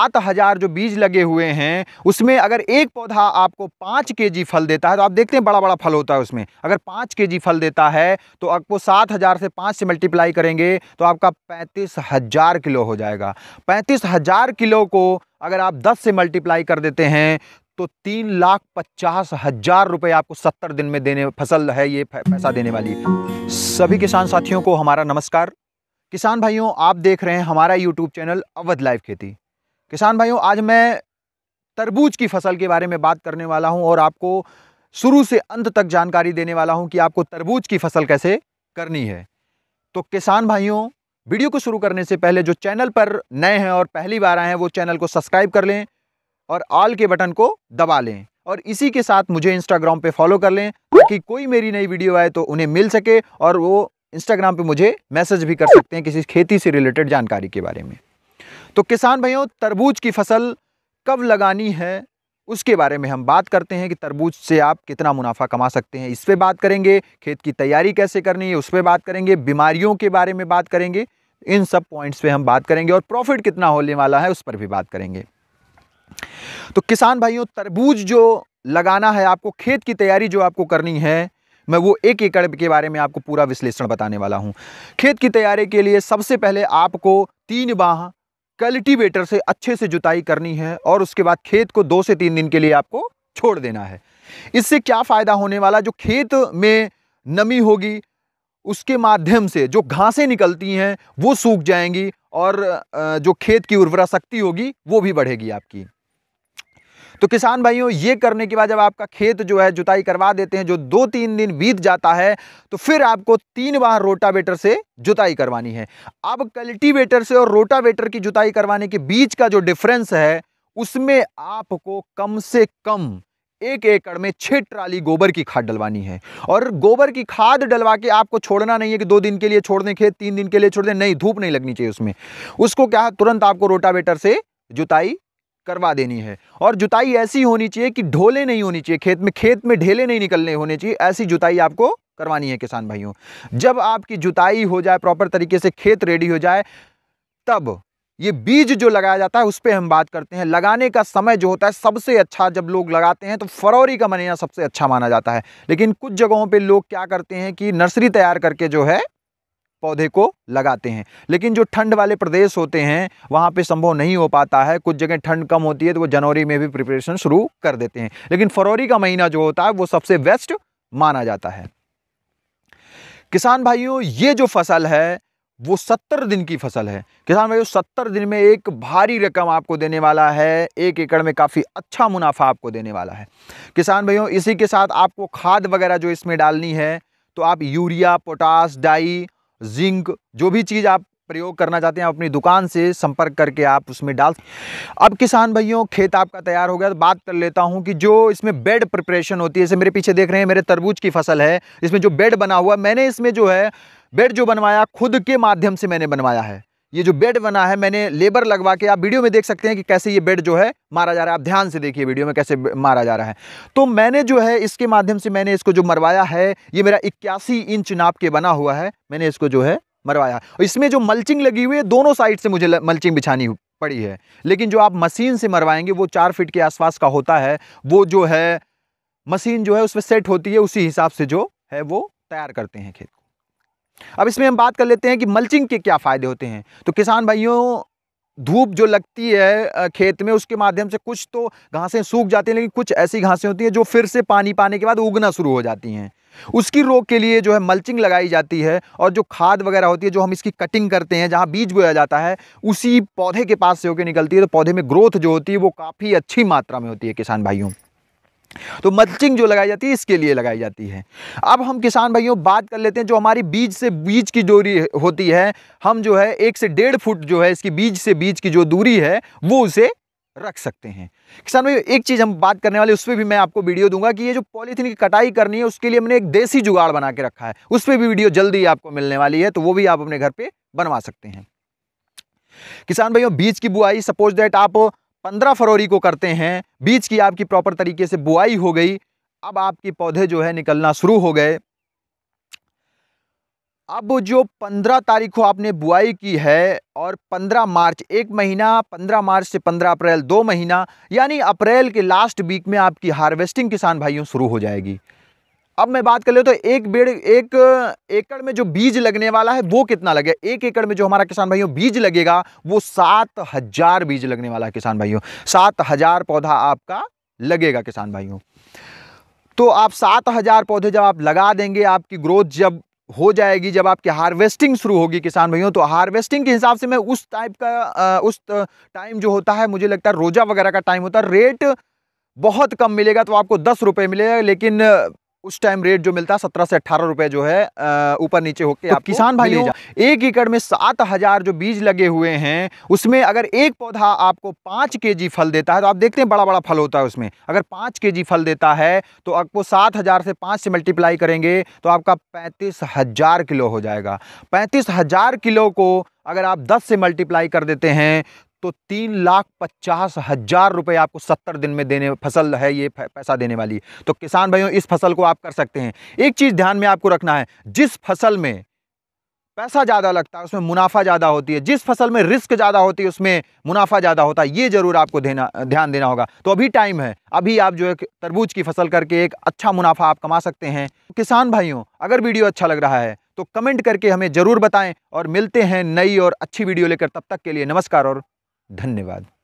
सात हज़ार जो बीज लगे हुए हैं उसमें अगर एक पौधा आपको पाँच के जी फल देता है तो आप देखते हैं बड़ा बड़ा फल होता है उसमें अगर पाँच के जी फल देता है तो आपको सात हज़ार से पाँच से मल्टीप्लाई करेंगे तो आपका पैंतीस हज़ार किलो हो जाएगा पैंतीस हज़ार किलो को अगर आप दस से मल्टीप्लाई कर देते हैं तो तीन लाख पचास हजार रुपये आपको सत्तर दिन में देने फसल है ये पैसा देने वाली सभी किसान साथियों को हमारा नमस्कार किसान भाइयों आप देख रहे हैं हमारा यूट्यूब चैनल अवध लाइव खेती किसान भाइयों आज मैं तरबूज की फसल के बारे में बात करने वाला हूं और आपको शुरू से अंत तक जानकारी देने वाला हूं कि आपको तरबूज की फसल कैसे करनी है तो किसान भाइयों वीडियो को शुरू करने से पहले जो चैनल पर नए हैं और पहली बार आए हैं वो चैनल को सब्सक्राइब कर लें और ऑल के बटन को दबा लें और इसी के साथ मुझे इंस्टाग्राम पर फॉलो कर लें ताकि कोई मेरी नई वीडियो आए तो उन्हें मिल सके और वो इंस्टाग्राम पे मुझे मैसेज भी कर सकते हैं किसी खेती से रिलेटेड जानकारी के बारे में तो किसान भाइयों तरबूज की फसल कब लगानी है उसके बारे में हम बात करते हैं कि तरबूज से आप कितना मुनाफा कमा सकते हैं इस पर बात करेंगे खेत की तैयारी कैसे करनी है उस पर बात करेंगे बीमारियों के बारे में बात करेंगे इन सब पॉइंट्स पे हम बात करेंगे और प्रॉफिट कितना होने वाला है उस पर भी बात करेंगे तो किसान भाइयों तरबूज जो लगाना है आपको खेत की तैयारी जो आपको करनी है मैं वो एक एकड़ के बारे में आपको पूरा विश्लेषण बताने वाला हूँ खेत की तैयारी के लिए सबसे पहले आपको तीन बाह कल्टीवेटर से अच्छे से जुताई करनी है और उसके बाद खेत को दो से तीन दिन के लिए आपको छोड़ देना है इससे क्या फ़ायदा होने वाला जो खेत में नमी होगी उसके माध्यम से जो घासें निकलती हैं वो सूख जाएंगी और जो खेत की उर्वरा शक्ति होगी वो भी बढ़ेगी आपकी तो किसान भाइयों ये करने के बाद जब आपका खेत जो है जुताई करवा देते हैं जो दो तीन दिन बीत जाता है तो फिर आपको तीन बार रोटावेटर से जुताई करवानी है अब कल्टीवेटर से और रोटावेटर की जुताई करवाने के बीच का जो डिफरेंस है उसमें आपको कम से कम एक एकड़ में छह ट्राली गोबर की खाद डलवानी है और गोबर की खाद डलवा के आपको छोड़ना नहीं है कि दो दिन के लिए छोड़ दें खेत तीन दिन के लिए छोड़ दें नहीं धूप नहीं लगनी चाहिए उसमें उसको क्या तुरंत आपको रोटावेटर से जुताई करवा देनी है और जुताई ऐसी होनी चाहिए कि ढोले नहीं होनी चाहिए खेत में खेत में ढेले नहीं निकलने होने चाहिए ऐसी जुताई आपको करवानी है किसान भाइयों जब आपकी जुताई हो जाए प्रॉपर तरीके से खेत रेडी हो जाए तब ये बीज जो लगाया जाता है उस पर हम बात करते हैं लगाने का समय जो होता है सबसे अच्छा जब लोग लगाते हैं तो फरवरी का महीना सबसे अच्छा माना जाता है लेकिन कुछ जगहों पे लोग क्या करते हैं कि नर्सरी तैयार करके जो है पौधे को लगाते हैं लेकिन जो ठंड वाले प्रदेश होते हैं वहाँ पे संभव नहीं हो पाता है कुछ जगह ठंड कम होती है तो वो जनवरी में भी प्रिपरेशन शुरू कर देते हैं लेकिन फरवरी का महीना जो होता है वो सबसे बेस्ट माना जाता है किसान भाइयों ये जो फसल है वो सत्तर दिन की फसल है किसान भाइयों सत्तर दिन में एक भारी रकम आपको देने वाला है एक एकड़ में काफ़ी अच्छा मुनाफा आपको देने वाला है किसान भाइयों इसी के साथ आपको खाद वगैरह जो इसमें डालनी है तो आप यूरिया पोटास डाई जिंक जो भी चीज़ आप प्रयोग करना चाहते हैं अपनी दुकान से संपर्क करके आप उसमें डाल अब किसान भाइयों खेत आपका तैयार हो गया तो बात कर लेता हूं कि जो इसमें बेड प्रिपरेशन होती है जैसे मेरे पीछे देख रहे हैं मेरे तरबूज की फसल है इसमें जो बेड बना हुआ मैंने इसमें जो है बेड जो बनवाया खुद के माध्यम से मैंने बनवाया है ये जो बेड बना है मैंने लेबर लगवा के आप वीडियो में देख सकते हैं कि कैसे ये बेड जो है मारा जा रहा है आप ध्यान से देखिए वीडियो में कैसे मारा जा रहा है तो मैंने जो है इसके माध्यम से मैंने इसको जो मरवाया है ये मेरा इक्यासी इंच नाप के बना हुआ है मैंने इसको जो है मरवाया और इसमें जो मल्चिंग लगी हुई है दोनों साइड से मुझे मल्चिंग बिछानी पड़ी है लेकिन जो आप मशीन से मरवाएंगे वो चार फिट के आसपास का होता है वो जो है मशीन जो है उसमें सेट होती है उसी हिसाब से जो है वो तैयार करते हैं खेत अब इसमें हम बात कर लेते हैं कि मल्चिंग के क्या फ़ायदे होते हैं तो किसान भाइयों धूप जो लगती है खेत में उसके माध्यम से कुछ तो घासें सूख जाती हैं लेकिन कुछ ऐसी घासें होती हैं जो फिर से पानी पाने के बाद उगना शुरू हो जाती हैं उसकी रोग के लिए जो है मल्चिंग लगाई जाती है और जो खाद वगैरह होती है जो हम इसकी कटिंग करते हैं जहाँ बीज बोया जाता है उसी पौधे के पास से होकर निकलती है तो पौधे में ग्रोथ जो होती है वो काफ़ी अच्छी मात्रा में होती है किसान भाइयों तो मल्चिंग जो लगाई जाती है इसके लिए लगाई जाती है अब हम किसान भाइयों बात कर लेते हैं जो हमारी बीज से बीज की दूरी होती है हम जो है एक से डेढ़ फुट जो है इसकी बीज से बीज की जो दूरी है वो उसे रख सकते हैं किसान भाई एक चीज़ हम बात करने वाले उस पर भी मैं आपको वीडियो दूंगा कि ये जो पॉलीथीन की कटाई करनी है उसके लिए हमने एक देसी जुगाड़ बना के रखा है उस पर भी वीडियो जल्दी आपको मिलने वाली है तो वो भी आप अपने घर पर बनवा सकते हैं किसान भाइयों बीज की बुआई सपोज दैट आप पंद्रह फरवरी को करते हैं बीज की आपकी प्रॉपर तरीके से बुआई हो गई अब आपके पौधे जो है निकलना शुरू हो गए अब जो पंद्रह तारीख को आपने बुआई की है और पंद्रह मार्च एक महीना पंद्रह मार्च से पंद्रह अप्रैल दो महीना यानी अप्रैल के लास्ट वीक में आपकी हार्वेस्टिंग किसान भाइयों शुरू हो जाएगी अब मैं बात कर ले तो एक बेड़ एक एकड़ में जो बीज लगने वाला है वो कितना लगेगा एक एकड़ में जो हमारा किसान भाइयों बीज लगेगा वो सात हजार बीज लगने वाला है किसान भाइयों सात हजार पौधा आपका लगेगा किसान भाइयों तो आप सात हजार पौधे जब आप लगा देंगे आपकी ग्रोथ जब हो जाएगी जब आपकी हार्वेस्टिंग शुरू होगी किसान भाइयों तो हार्वेस्टिंग के हिसाब से मैं उस टाइप का उस टाइम जो होता है मुझे लगता है रोजा वगैरह का टाइम होता है रेट बहुत कम मिलेगा तो आपको दस रुपये मिलेगा लेकिन उस टाइम रेट जो मिलता है सत्रह से अठारह रुपए जो है ऊपर नीचे होके तो आप किसान भाई एक एकड़ में सात हजार जो बीज लगे हुए हैं उसमें अगर एक पौधा आपको पांच के जी फल देता है तो आप देखते हैं बड़ा बड़ा फल होता है उसमें अगर पांच के जी फल देता है तो आपको सात हजार से पांच से मल्टीप्लाई करेंगे तो आपका पैंतीस हजार किलो हो जाएगा पैंतीस हजार किलो को अगर आप 10 से मल्टीप्लाई कर देते हैं तो तीन लाख पचास हज़ार रुपये आपको सत्तर दिन में देने फसल है ये पैसा देने वाली तो किसान भाइयों इस फसल को आप कर सकते हैं एक चीज़ ध्यान में आपको रखना है जिस फसल में पैसा ज़्यादा लगता है उसमें मुनाफा ज़्यादा होती है जिस फसल में रिस्क ज़्यादा होती है उसमें मुनाफा ज़्यादा होता है ये ज़रूर आपको देना ध्यान देना होगा तो अभी टाइम है अभी आप जो है तरबूज की फसल करके एक अच्छा मुनाफा आप कमा सकते हैं तो किसान भाइयों अगर वीडियो अच्छा लग रहा है तो कमेंट करके हमें ज़रूर बताएं और मिलते हैं नई और अच्छी वीडियो लेकर तब तक के लिए नमस्कार और धन्यवाद